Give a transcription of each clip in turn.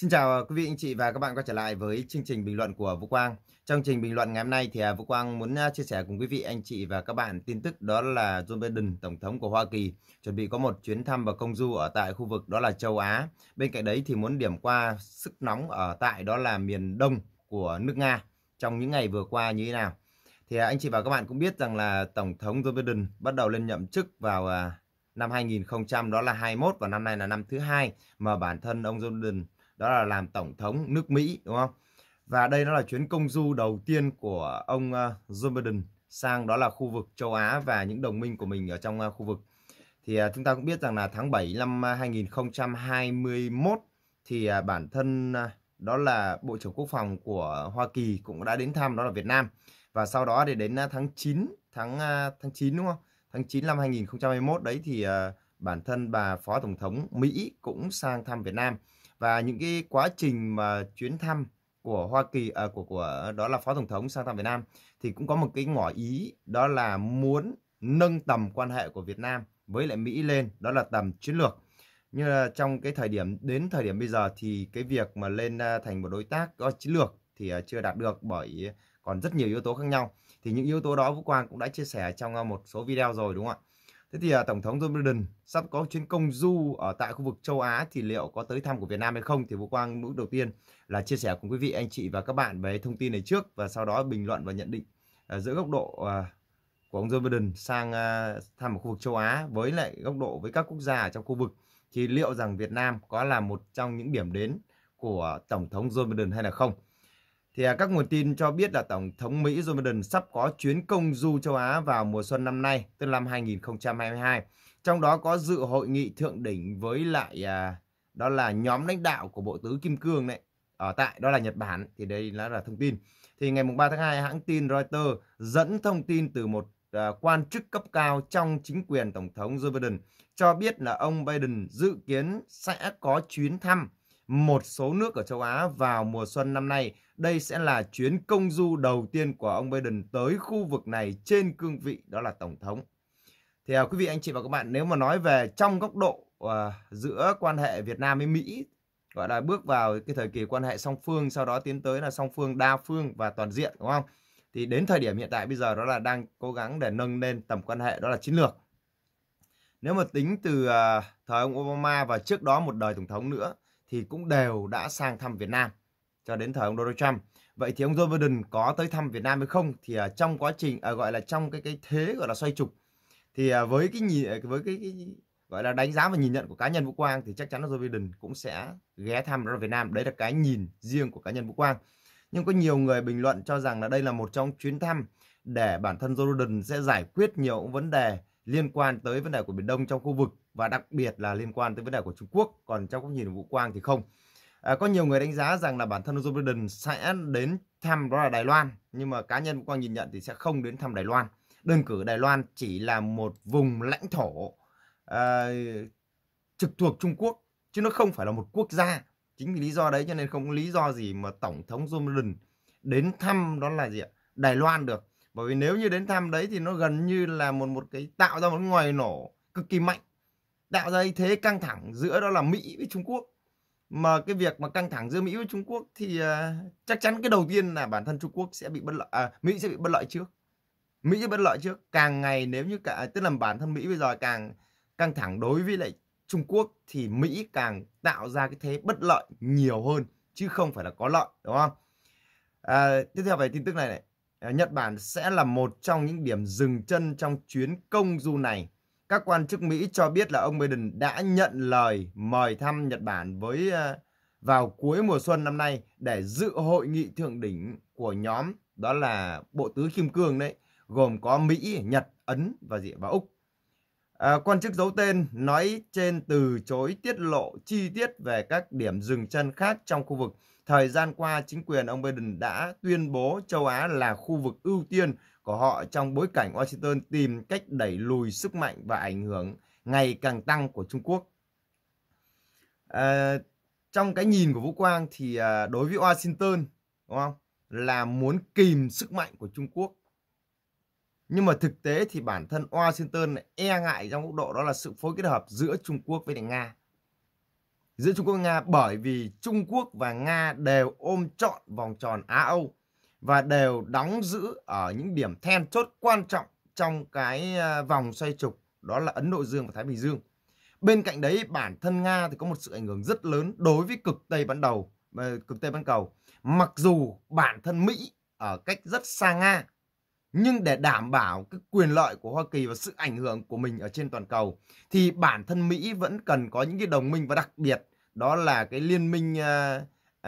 Xin chào ờ, quý vị anh chị và các bạn quay trở lại với chương trình bình luận của Vũ Quang. Trong chương trình bình luận ngày hôm nay thì à, Vũ Quang muốn à, chia sẻ cùng quý vị anh chị và các bạn tin tức đó là Joe Biden, tổng thống của Hoa Kỳ, chuẩn bị có một chuyến thăm và công du ở tại khu vực đó là châu Á. Bên cạnh đấy thì muốn điểm qua sức nóng ở tại đó là miền Đông của nước Nga trong những ngày vừa qua như thế nào. Thì à, anh chị và các bạn cũng biết rằng là tổng thống Joe Biden bắt đầu lên nhậm chức vào năm 2000 đó là 21 và năm nay là năm thứ hai mà bản thân ông Joe Biden đó là làm tổng thống nước Mỹ đúng không? Và đây nó là chuyến công du đầu tiên của ông ờ, Joe Biden sang đó là khu vực châu Á và những đồng minh của mình ở trong ờ, khu vực. Thì ờ, chúng ta cũng biết rằng là tháng 7 năm 2021 thì bản thân đó là Bộ trưởng Quốc phòng của Hoa Kỳ cũng đã đến thăm đó là Việt Nam. Và sau đó thì đến tháng 9 tháng tháng 9 đúng không? Tháng 9 năm 2021 đấy thì bản thân bà Phó Tổng thống Mỹ cũng sang thăm Việt Nam và những cái quá trình mà chuyến thăm của Hoa Kỳ à, của của đó là phó tổng thống sang thăm Việt Nam thì cũng có một cái ngỏ ý đó là muốn nâng tầm quan hệ của Việt Nam với lại Mỹ lên đó là tầm chiến lược như là trong cái thời điểm đến thời điểm bây giờ thì cái việc mà lên à, thành một đối tác có chiến lược thì à, chưa đạt được bởi còn rất nhiều yếu tố khác nhau thì những yếu tố đó Vũ Quang cũng đã chia sẻ trong à, một số video rồi đúng không ạ Thế thì à, Tổng thống Joe Biden sắp có chuyến công du ở tại khu vực châu Á thì liệu có tới thăm của Việt Nam hay không? Thì Vũ Quang mũi đầu tiên là chia sẻ cùng quý vị, anh chị và các bạn về thông tin này trước và sau đó bình luận và nhận định à, giữa góc độ à, của ông Joe Biden sang thăm ở khu vực châu Á với lại góc độ với các quốc gia ở trong khu vực thì liệu rằng Việt Nam có là một trong những điểm đến của Tổng thống Joe Biden hay là không? Thì à, các nguồn tin cho biết là Tổng thống Mỹ Joe Biden sắp có chuyến công du châu Á vào mùa xuân năm nay, tức năm 2022. Trong đó có dự hội nghị thượng đỉnh với lại à, đó là nhóm lãnh đạo của Bộ Tứ Kim Cương đấy ở tại đó là Nhật Bản thì đây là, là thông tin. Thì ngày 3 tháng 2 hãng tin Reuters dẫn thông tin từ một à, quan chức cấp cao trong chính quyền Tổng thống Joe Biden cho biết là ông Biden dự kiến sẽ có chuyến thăm một số nước ở châu Á vào mùa xuân năm nay đây sẽ là chuyến công du đầu tiên của ông Biden tới khu vực này trên cương vị đó là Tổng thống. Thì quý vị, anh chị và các bạn, nếu mà nói về trong góc độ à, giữa quan hệ Việt Nam với Mỹ, gọi là bước vào cái thời kỳ quan hệ song phương, sau đó tiến tới là song phương, đa phương và toàn diện, đúng không? Thì đến thời điểm hiện tại bây giờ đó là đang cố gắng để nâng lên tầm quan hệ đó là chiến lược. Nếu mà tính từ à, thời ông Obama và trước đó một đời tổng thống nữa thì cũng đều đã sang thăm Việt Nam cho đến thời ông Donald Trump. Vậy thì ông Joe Biden có tới thăm Việt Nam hay không? Thì uh, trong quá trình uh, gọi là trong cái cái thế gọi là xoay trục thì uh, với cái nhìn với cái, cái gọi là đánh giá và nhìn nhận của cá nhân Vũ Quang thì chắc chắn là Joe Biden cũng sẽ ghé thăm ra Việt Nam. Đấy là cái nhìn riêng của cá nhân Vũ Quang. Nhưng có nhiều người bình luận cho rằng là đây là một trong chuyến thăm để bản thân Joe Biden sẽ giải quyết nhiều vấn đề liên quan tới vấn đề của Biển Đông trong khu vực và đặc biệt là liên quan tới vấn đề của Trung Quốc. Còn trong góc nhìn của Vũ Quang thì không. À, có nhiều người đánh giá rằng là bản thân Joe Biden sẽ đến thăm đó là Đài Loan nhưng mà cá nhân của Quang nhìn nhận thì sẽ không đến thăm Đài Loan. Đơn cử Đài Loan chỉ là một vùng lãnh thổ à, trực thuộc Trung Quốc chứ nó không phải là một quốc gia. Chính vì lý do đấy cho nên không có lý do gì mà tổng thống Joe Biden đến thăm đó là gì ạ? Đài Loan được. Bởi vì nếu như đến thăm đấy thì nó gần như là một một cái tạo ra một ngoài nổ cực kỳ mạnh tạo ra thế căng thẳng giữa đó là Mỹ với Trung Quốc mà cái việc mà căng thẳng giữa Mỹ với Trung Quốc thì ờ, chắc chắn cái đầu tiên là bản thân Trung Quốc sẽ bị bất lợi à, Mỹ sẽ bị bất lợi trước Mỹ sẽ bất lợi trước càng ngày nếu như cả tức là bản thân Mỹ bây giờ càng căng thẳng đối với lại Trung Quốc thì Mỹ càng tạo ra cái thế bất lợi nhiều hơn chứ không phải là có lợi đúng không à, tiếp theo về tin tức này này ờ, Nhật Bản sẽ là một trong những điểm dừng chân trong chuyến công du này các quan chức Mỹ cho biết là ông Biden đã nhận lời mời thăm Nhật Bản với ờ, vào cuối mùa xuân năm nay để dự hội nghị thượng đỉnh của nhóm đó là Bộ Tứ Kim Cương đấy, gồm có Mỹ, Nhật, Ấn và gì và Úc. À, quan chức giấu tên nói trên từ chối tiết lộ chi tiết về các điểm dừng chân khác trong khu vực. Thời gian qua, chính quyền ông Biden đã tuyên bố châu Á là khu vực ưu tiên của họ trong bối cảnh Washington tìm cách đẩy lùi sức mạnh và ảnh hưởng ngày càng tăng của Trung Quốc. À, trong cái nhìn của Vũ Quang thì à, đối với Washington đúng không là muốn kìm sức mạnh của Trung Quốc. Nhưng mà thực tế thì bản thân Washington e ngại trong mức độ đó là sự phối kết hợp giữa Trung Quốc với Nga. Giữa Trung Quốc và Nga bởi vì Trung Quốc và Nga đều ôm trọn vòng tròn Á-Âu và đều đóng giữ ở những điểm then chốt quan trọng trong cái ờ, vòng xoay trục đó là Ấn Độ Dương và Thái Bình Dương. Bên cạnh đấy bản thân Nga thì có một sự ảnh hưởng rất lớn đối với cực Tây ban đầu ờ, cực Tây ban cầu. Mặc dù bản thân Mỹ ở cách rất xa Nga nhưng để đảm bảo cái quyền lợi của Hoa Kỳ và sự ảnh hưởng của mình ở trên toàn cầu thì bản thân Mỹ vẫn cần có những cái đồng minh và đặc biệt đó là cái liên minh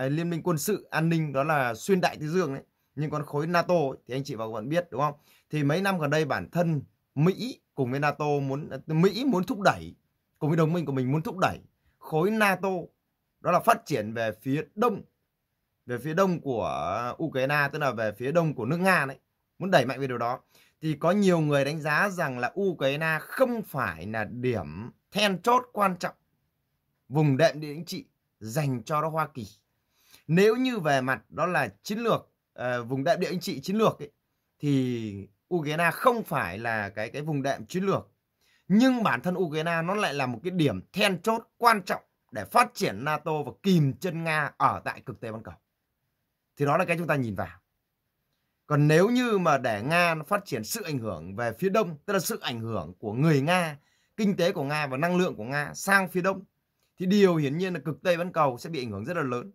uh, liên minh quân sự an ninh đó là xuyên đại Tây Dương đấy nhưng còn khối NATO thì anh chị và các bạn biết đúng không? Thì mấy năm gần đây bản thân Mỹ cùng với NATO muốn Mỹ muốn thúc đẩy cùng với đồng minh của mình muốn thúc đẩy khối NATO đó là phát triển về phía đông về phía đông của Ukraine tức là về phía đông của nước Nga đấy muốn đẩy mạnh về điều đó thì có nhiều người đánh giá rằng là Ukraine không phải là điểm then chốt quan trọng vùng đệm địa chính trị dành cho đó Hoa Kỳ nếu như về mặt đó là chiến lược Ờ, vùng đệm địa anh chị chiến lược ấy, thì Ukraine không phải là cái cái vùng đệm chiến lược nhưng bản thân Ukraine nó lại là một cái điểm then chốt quan trọng để phát triển NATO và kìm chân Nga ở tại cực Tây bán Cầu thì đó là cái chúng ta nhìn vào còn nếu như mà để Nga nó phát triển sự ảnh hưởng về phía đông tức là sự ảnh hưởng của người Nga kinh tế của Nga và năng lượng của Nga sang phía đông thì điều hiển nhiên là cực Tây Bán Cầu sẽ bị ảnh hưởng rất là lớn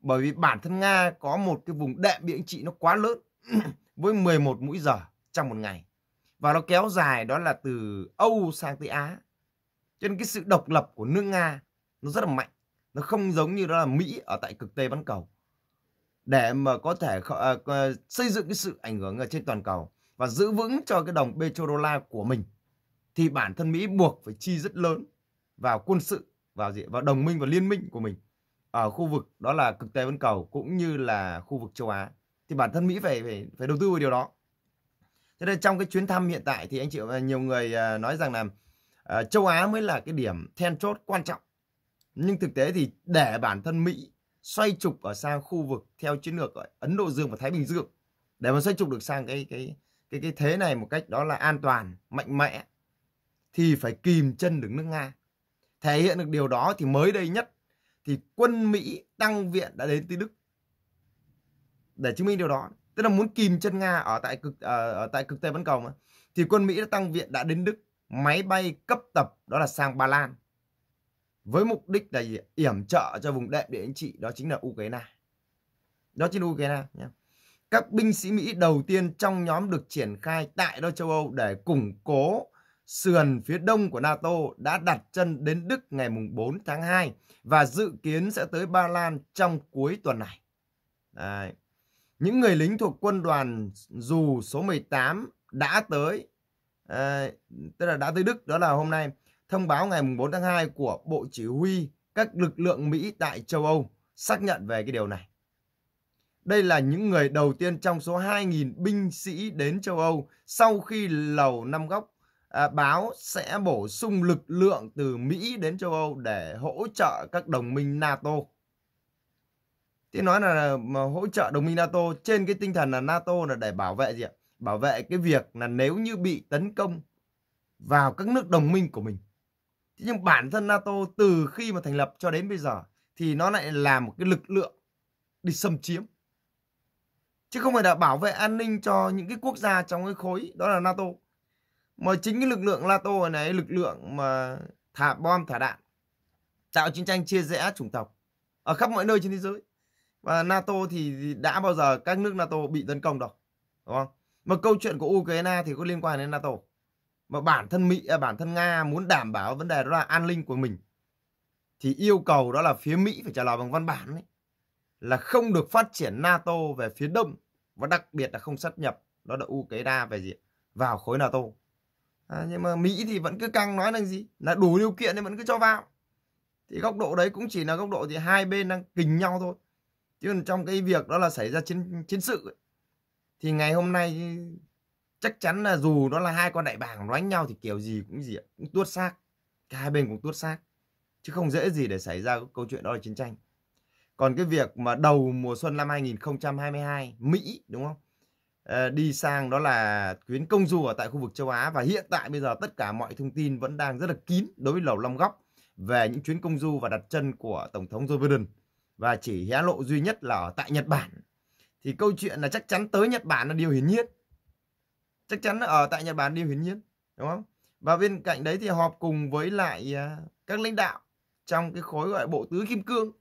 bởi vì bản thân Nga có một cái vùng đệm địa chính trị nó quá lớn với 11 mũi giờ trong một ngày và nó kéo dài đó là từ Âu sang tới Á cho nên cái sự độc lập của nước Nga nó rất là mạnh nó không giống như đó là Mỹ ở tại cực Tây bán cầu để mà có thể uh, xây dựng cái sự ảnh hưởng ở trên toàn cầu và giữ vững cho cái đồng petrodollar của mình thì bản thân Mỹ buộc phải chi rất lớn vào quân sự vào gì vào đồng minh và liên minh của mình ở khu vực đó là cực Tây Vân Cầu cũng như là khu vực châu Á thì bản thân Mỹ phải phải, phải đầu tư vào điều đó. Thế nên trong cái chuyến thăm hiện tại thì anh chị nhiều người à, nói rằng là uh, châu Á mới là cái điểm then chốt quan trọng. Nhưng thực tế thì để bản thân Mỹ xoay trục ở sang khu vực theo chiến lược ở Ấn Độ Dương và Thái Bình Dương để mà xoay trục được sang cái cái cái cái thế này một cách đó là an toàn, mạnh mẽ thì phải kìm chân đứng nước Nga. Thể hiện được điều đó thì mới đây nhất thì quân Mỹ đăng viện đã đến tới Đức để chứng minh điều đó tức là muốn kìm chân Nga ở tại cực ở, ờ, ở tại cực Tây bán cầu mà. thì quân Mỹ đã tăng viện đã đến Đức máy bay cấp tập đó là sang Ba Lan với mục đích là gì? yểm trợ cho vùng đệm địa chính trị đó chính là Ukraine đó chính là Ukraine nhé các binh sĩ Mỹ đầu tiên trong nhóm được triển khai tại đó châu Âu để củng cố sườn phía đông của NATO đã đặt chân đến Đức ngày 4 tháng 2 và dự kiến sẽ tới Ba Lan trong cuối tuần này. Đấy. Những người lính thuộc quân đoàn dù số 18 đã tới, à, tức là đã tới Đức, đó là hôm nay, thông báo ngày 4 tháng 2 của Bộ Chỉ huy các lực lượng Mỹ tại châu Âu xác nhận về cái điều này. Đây là những người đầu tiên trong số 2.000 binh sĩ đến châu Âu sau khi lầu năm góc À, báo sẽ bổ sung lực lượng từ Mỹ đến châu Âu để hỗ trợ các đồng minh NATO. Thì nói là mà hỗ trợ đồng minh NATO trên cái tinh thần là NATO là để bảo vệ gì ạ? Bảo vệ cái việc là nếu như bị tấn công vào các nước đồng minh của mình. Thế nhưng bản thân NATO từ khi mà thành lập cho đến bây giờ thì nó lại là một cái lực lượng đi xâm chiếm. Chứ không phải là bảo vệ an ninh cho những cái quốc gia trong cái khối đó là NATO mà chính cái lực lượng NATO này lực lượng mà thả bom thả đạn tạo chiến tranh chia rẽ chủng tộc ở khắp mọi nơi trên thế giới và NATO thì đã bao giờ các nước NATO bị tấn công đâu đúng không mà câu chuyện của Ukraine thì có liên quan đến NATO mà bản thân Mỹ à, bản thân Nga muốn đảm bảo vấn đề đó là an ninh của mình thì yêu cầu đó là phía Mỹ phải trả lời bằng văn bản ấy, là không được phát triển NATO về phía đông và đặc biệt là không sát nhập đó là Ukraine về gì vào khối NATO à, nhưng mà mỹ thì vẫn cứ căng nói là gì là đủ điều kiện thì vẫn cứ cho vào thì góc độ đấy cũng chỉ là góc độ thì hai bên đang kình nhau thôi chứ còn trong cái việc đó là xảy ra chiến chiến sự ấy. thì ngày hôm nay chắc chắn là dù đó là hai con đại bàng đánh nhau thì kiểu gì cũng gì cũng tuốt xác cả hai bên cũng tuốt xác chứ không dễ gì để xảy ra cái câu chuyện đó là chiến tranh còn cái việc mà đầu mùa xuân năm 2022 Mỹ đúng không Ờ, đi sang đó là chuyến công du ở tại khu vực châu Á và hiện tại bây giờ tất cả mọi thông tin vẫn đang rất là kín đối với lầu Long Góc về những chuyến công du và đặt chân của Tổng thống Joe Biden và chỉ hé lộ duy nhất là ở tại Nhật Bản thì câu chuyện là chắc chắn tới Nhật Bản là điều hiển nhiên chắc chắn ở tại Nhật Bản điều hiển nhiên đúng không và bên cạnh đấy thì họp cùng với lại à, các lãnh đạo trong cái khối gọi bộ tứ kim cương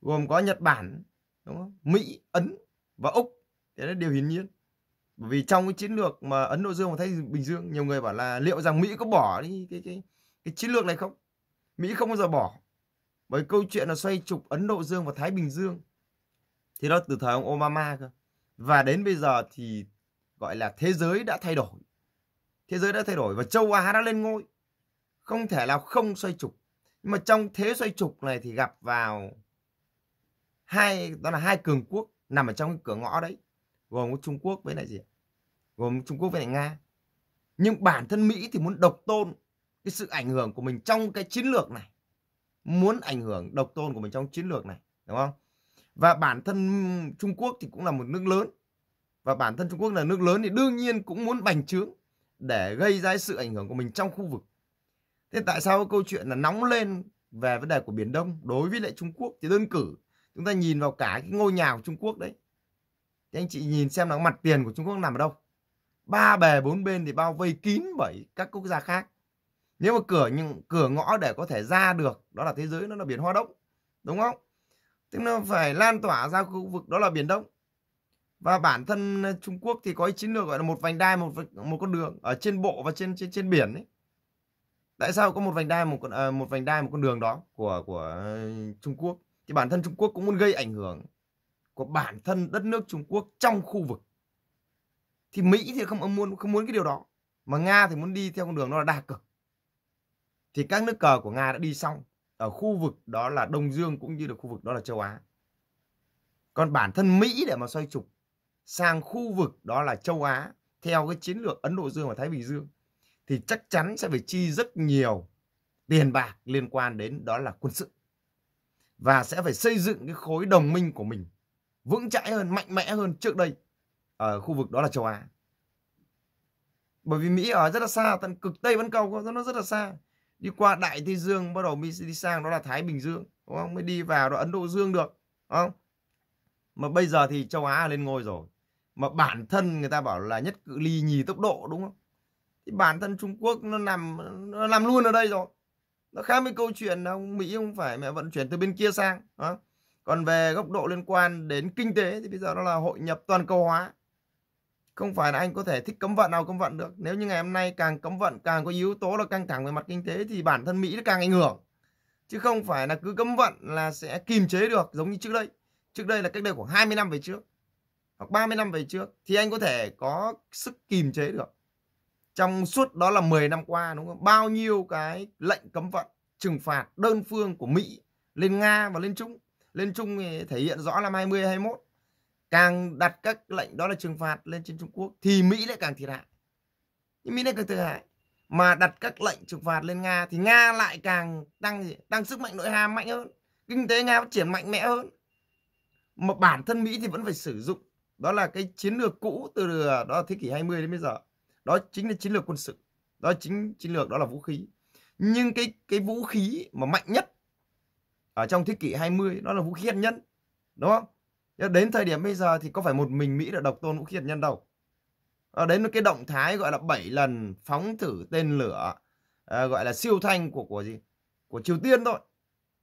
gồm có Nhật Bản đúng không Mỹ Ấn và Úc thế là điều hiển nhiên bởi vì trong cái chiến lược mà ấn độ dương và thái bình dương nhiều người bảo là liệu rằng mỹ có bỏ đi cái cái cái chiến lược này không mỹ không bao giờ bỏ bởi câu chuyện là xoay trục ấn độ dương và thái bình dương thì đó từ thời ông obama cơ và đến bây giờ thì gọi là thế giới đã thay đổi thế giới đã thay đổi và châu á đã lên ngôi không thể là không xoay trục nhưng mà trong thế xoay trục này thì gặp vào hai đó là hai cường quốc nằm ở trong cái cửa ngõ đấy gồm có Trung Quốc với lại gì gồm Trung Quốc với lại Nga nhưng bản thân Mỹ thì muốn độc tôn cái sự ảnh hưởng của mình trong cái chiến lược này muốn ảnh hưởng độc tôn của mình trong chiến lược này đúng không và bản thân Trung Quốc thì cũng là một nước lớn và bản thân Trung Quốc là nước lớn thì đương nhiên cũng muốn bành trướng để gây ra sự ảnh hưởng của mình trong khu vực thế tại sao cái câu chuyện là nóng lên về vấn đề của biển Đông đối với lại Trung Quốc thì đơn cử chúng ta nhìn vào cả cái ngôi nhà của Trung Quốc đấy thì anh chị nhìn xem là mặt tiền của Trung Quốc nằm ở đâu ba bề bốn bên thì bao vây kín bởi các quốc gia khác nếu mà cửa những cửa ngõ để có thể ra được đó là thế giới nó là biển hoa đông đúng không tức nó phải lan tỏa ra khu vực đó là biển đông và bản thân Trung Quốc thì có chiến lược gọi là một vành đai một một con đường ở trên bộ và trên trên trên biển ấy tại sao có một vành đai một con ờ, một vành đai một con đường đó của của ờ, Trung Quốc thì bản thân Trung Quốc cũng muốn gây ảnh hưởng của bản thân đất nước Trung Quốc trong khu vực thì Mỹ thì không muốn không muốn cái điều đó mà Nga thì muốn đi theo con đường đó là đa cực thì các nước cờ của Nga đã đi xong ở khu vực đó là Đông Dương cũng như là khu vực đó là châu Á còn bản thân Mỹ để mà xoay trục sang khu vực đó là châu Á theo cái chiến lược Ấn Độ Dương và Thái Bình Dương thì chắc chắn sẽ phải chi rất nhiều tiền bạc liên quan đến đó là quân sự và sẽ phải xây dựng cái khối đồng minh của mình vững chãi hơn, mạnh mẽ hơn trước đây ở khu vực đó là châu Á. Bởi vì Mỹ ở rất là xa, tận cực Tây Bán Cầu nó rất là xa. Đi qua Đại Tây Dương, bắt đầu Mỹ đi sang đó là Thái Bình Dương, đúng không? Mới đi vào đó Ấn Độ Dương được, đúng không? Mà bây giờ thì châu Á lên ngôi rồi. Mà bản thân người ta bảo là nhất cự ly nhì tốc độ đúng không? Thì bản thân Trung Quốc nó nằm nó nằm luôn ở đây rồi. Nó khác với câu chuyện là ông Mỹ không phải mẹ vận chuyển từ bên kia sang, đúng không? còn về góc độ liên quan đến kinh tế thì bây giờ nó là hội nhập toàn cầu hóa không phải là anh có thể thích cấm vận nào cấm vận được nếu như ngày hôm nay càng cấm vận càng có yếu tố là căng thẳng về mặt kinh tế thì bản thân mỹ nó càng ảnh hưởng chứ không phải là cứ cấm vận là sẽ kìm chế được giống như trước đây trước đây là cách đây khoảng 20 năm về trước hoặc 30 năm về trước thì anh có thể có sức kìm chế được trong suốt đó là 10 năm qua đúng không bao nhiêu cái lệnh cấm vận trừng phạt đơn phương của Mỹ lên Nga và lên Trung lên Trung thì thể hiện rõ năm 20 21 càng đặt các lệnh đó là trừng phạt lên trên Trung Quốc thì Mỹ lại càng thiệt hại nhưng Mỹ lại càng thiệt hại mà đặt các lệnh trừng phạt lên Nga thì Nga lại càng tăng gì tăng sức mạnh nội hàm mạnh hơn kinh tế Nga phát triển mạnh mẽ hơn mà bản thân Mỹ thì vẫn phải sử dụng đó là cái chiến lược cũ từ đó là thế kỷ 20 đến bây giờ đó chính là chiến lược quân sự đó chính chiến lược đó là vũ khí nhưng cái cái vũ khí mà mạnh nhất ở trong thế kỷ 20 nó là vũ khí hạt nhân đúng không đến thời điểm bây giờ thì có phải một mình Mỹ đã độc tôn vũ khí hạt nhân đâu à, đến cái động thái gọi là 7 lần phóng thử tên lửa à, gọi là siêu thanh của của gì của Triều Tiên thôi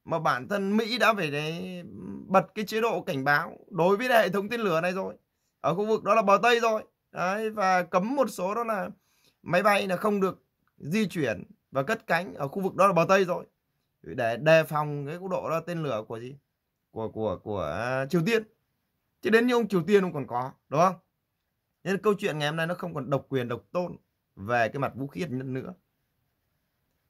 mà bản thân Mỹ đã phải đấy bật cái chế độ cảnh báo đối với hệ thống tên lửa này rồi ở khu vực đó là bờ Tây rồi đấy và cấm một số đó là máy bay là không được di chuyển và cất cánh ở khu vực đó là bờ Tây rồi để đề phòng cái độ đó tên lửa của gì của của của Triều Tiên chứ đến như ông Triều Tiên ông còn có đúng không nên câu chuyện ngày hôm nay nó không còn độc quyền độc tôn về cái mặt vũ khí hạt nhân nữa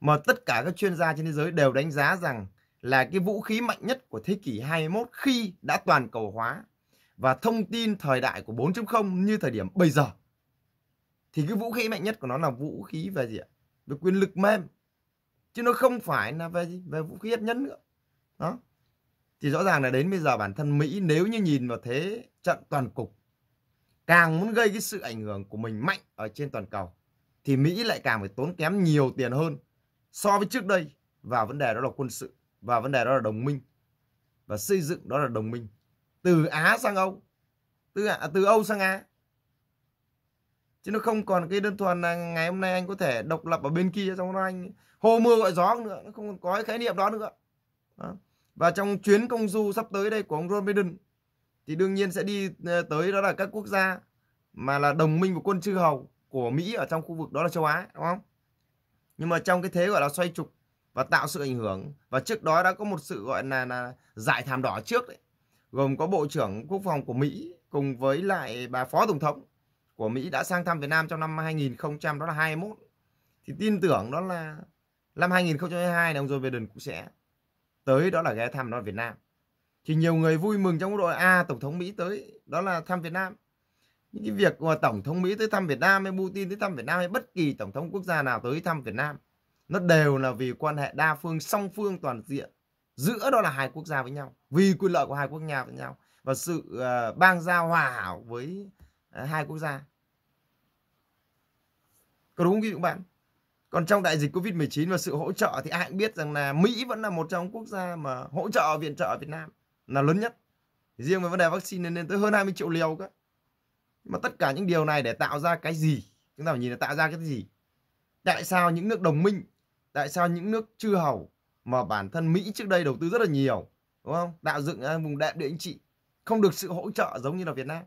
mà tất cả các chuyên gia trên thế giới đều đánh giá rằng là cái vũ khí mạnh nhất của thế kỷ 21 khi đã toàn cầu hóa và thông tin thời đại của 4.0 như thời điểm bây giờ thì cái vũ khí mạnh nhất của nó là vũ khí về gì ạ? Về quyền lực mềm chứ nó không phải là về về vũ khí hạt nhân nữa đó thì rõ ràng là đến bây giờ bản thân Mỹ nếu như nhìn vào thế trận toàn cục càng muốn gây cái sự ảnh hưởng của mình mạnh ở trên toàn cầu thì Mỹ lại càng phải tốn kém nhiều tiền hơn so với trước đây và vấn đề đó là quân sự và vấn đề đó là đồng minh và xây dựng đó là đồng minh từ Á sang Âu từ từ Âu sang Á chứ nó không còn cái đơn thuần là ngày hôm nay anh có thể độc lập ở bên kia trong đó anh hô mưa gọi gió nữa nó không có cái khái niệm đó nữa đó. và trong chuyến công du sắp tới đây của ông John Biden thì đương nhiên sẽ đi ờ, tới đó là các quốc gia mà là đồng minh của quân chư hầu của Mỹ ở trong khu vực đó là châu Á đúng không nhưng mà trong cái thế gọi là xoay trục và tạo sự ảnh hưởng và trước đó đã có một sự gọi là là giải thảm đỏ trước đấy gồm có bộ trưởng quốc phòng của Mỹ cùng với lại bà phó tổng thống của Mỹ đã sang thăm Việt Nam trong năm 2021, thì tin tưởng đó là năm 2022 này ông Joe Biden cũng sẽ tới đó là ghé thăm đó là Việt Nam thì nhiều người vui mừng trong đội a tổng thống Mỹ tới đó là thăm Việt Nam những cái việc mà tổng thống Mỹ tới thăm Việt Nam hay Putin tới thăm Việt Nam hay bất kỳ tổng thống quốc gia nào tới thăm Việt Nam nó đều là vì quan hệ đa phương song phương toàn diện giữa đó là hai quốc gia với nhau vì quyền lợi của hai quốc gia với nhau và sự uh, bang giao hòa hảo với Ờ, hai quốc gia có đúng không các bạn còn trong đại dịch covid 19 và sự hỗ trợ thì ai cũng biết rằng là mỹ vẫn là một trong quốc gia mà hỗ trợ viện trợ ở việt nam là lớn nhất riêng về vấn đề vaccine lên tới hơn 20 triệu liều cơ mà tất cả những điều này để tạo ra cái gì chúng ta phải nhìn là tạo ra cái gì tại sao những nước đồng minh tại sao những nước chư hầu mà bản thân mỹ trước đây đầu tư rất là nhiều đúng không tạo dựng à, vùng đệm địa anh chị không được sự hỗ trợ giống như là việt nam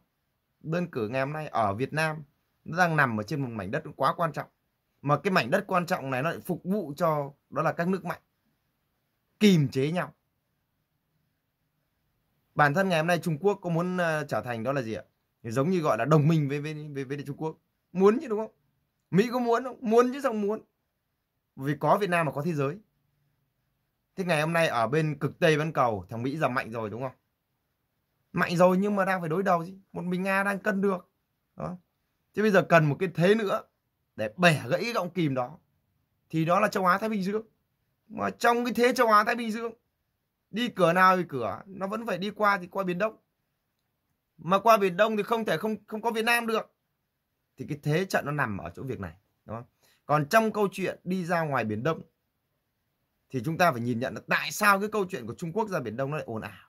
đơn cử ngày hôm nay ở Việt Nam nó đang nằm ở trên một mảnh đất quá quan trọng mà cái mảnh đất quan trọng này nó lại phục vụ cho đó là các nước mạnh kìm chế nhau bản thân ngày hôm nay Trung Quốc có muốn ờ, trở thành đó là gì ạ giống như gọi là đồng minh với với với, với Trung Quốc muốn chứ đúng không Mỹ có muốn không muốn chứ không muốn vì có Việt Nam mà có thế giới thế ngày hôm nay ở bên cực tây bán cầu thằng Mỹ giảm mạnh rồi đúng không mạnh rồi nhưng mà đang phải đối đầu chứ một mình nga đang cân được đó thế bây giờ cần một cái thế nữa để bẻ gãy gọng kìm đó thì đó là châu á thái bình dương mà trong cái thế châu á thái bình dương đi cửa nào thì cửa nó vẫn phải đi qua thì qua biển đông mà qua biển đông thì không thể không không có việt nam được thì cái thế trận nó nằm ở chỗ việc này đúng không còn trong câu chuyện đi ra ngoài biển đông thì chúng ta phải nhìn nhận là tại sao cái câu chuyện của trung quốc ra biển đông nó lại ồn ào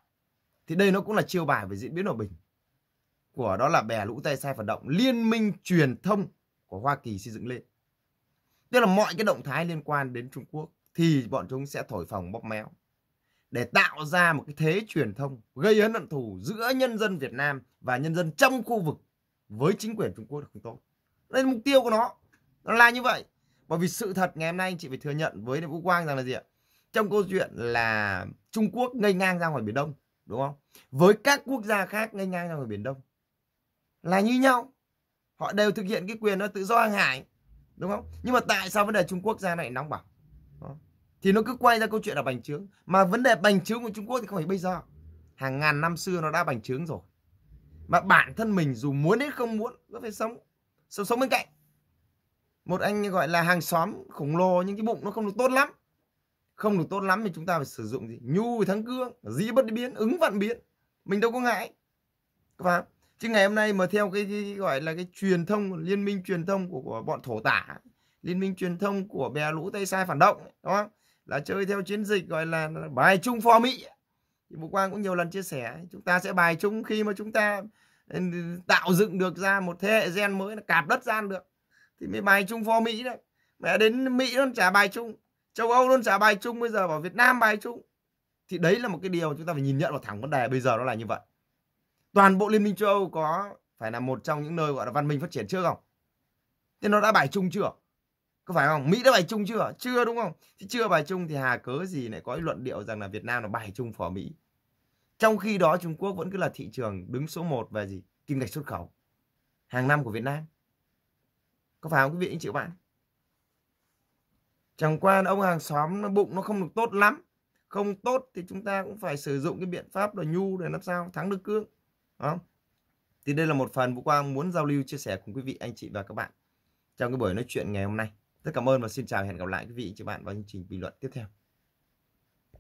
thì đây nó cũng là chiêu bài về diễn biến hòa bình của đó là bè lũ tay sai phản động liên minh truyền thông của Hoa Kỳ xây dựng lên tức là mọi cái động thái liên quan đến Trung Quốc thì bọn chúng sẽ thổi phồng bóp méo để tạo ra một cái thế truyền thông gây ấn hận thù giữa nhân dân Việt Nam và nhân dân trong khu vực với chính quyền Trung Quốc là không tốt. Đây là mục tiêu của nó. Nó là như vậy. Bởi vì sự thật ngày hôm nay anh chị phải thừa nhận với Vũ Quang rằng là gì ạ? Trong câu chuyện là Trung Quốc ngây ngang ra ngoài Biển Đông đúng không với các quốc gia khác ngay ngang trong ở biển đông là như nhau họ đều thực hiện cái quyền nó tự do hàng hải đúng không nhưng mà tại sao vấn đề trung quốc ra này nóng bỏng thì nó cứ quay ra câu chuyện là bành trướng mà vấn đề bành trướng của trung quốc thì không phải bây giờ hàng ngàn năm xưa nó đã bành trướng rồi mà bản thân mình dù muốn đến không muốn vẫn phải sống sống sống bên cạnh một anh gọi là hàng xóm khổng lồ nhưng cái bụng nó không được tốt lắm không được tốt lắm thì chúng ta phải sử dụng gì nhu thắng cương dĩ bất biến ứng vạn biến mình đâu có ngại và bạn chứ ngày hôm nay mà theo cái, cái gọi là cái truyền thông liên minh truyền thông của, của bọn thổ tả liên minh truyền thông của bè lũ tây sai phản động đó là chơi theo chiến dịch gọi là bài chung pho mỹ thì bộ quang cũng nhiều lần chia sẻ chúng ta sẽ bài chung khi mà chúng ta ừ, tạo dựng được ra một thế hệ gen mới là cạp đất gian được thì mới bài chung pho mỹ đấy mẹ đến mỹ nó trả bài chung châu âu luôn trả bài chung bây giờ vào việt nam bài chung thì đấy là một cái điều chúng ta phải nhìn nhận vào thẳng vấn đề bây giờ nó là như vậy toàn bộ liên minh châu âu có phải là một trong những nơi gọi là văn minh phát triển chưa không thế nó đã bài chung chưa có phải không mỹ đã bài chung chưa chưa đúng không thì chưa bài chung thì hà cớ gì lại có luận điệu rằng là việt nam là bài chung phò mỹ trong khi đó trung quốc vẫn cứ là thị trường đứng số 1 về gì kim ngạch xuất khẩu hàng năm của việt nam có phải không quý vị anh chịu bạn chẳng qua ông hàng xóm nó bụng nó không được tốt lắm không tốt thì chúng ta cũng phải sử dụng cái biện pháp là nhu để làm sao thắng được cương đó thì đây là một phần vũ quang muốn giao lưu chia sẻ cùng quý vị anh chị và các bạn trong cái buổi nói chuyện ngày hôm nay rất cảm ơn và xin chào hẹn gặp lại quý vị và các bạn vào chương trình bình luận tiếp theo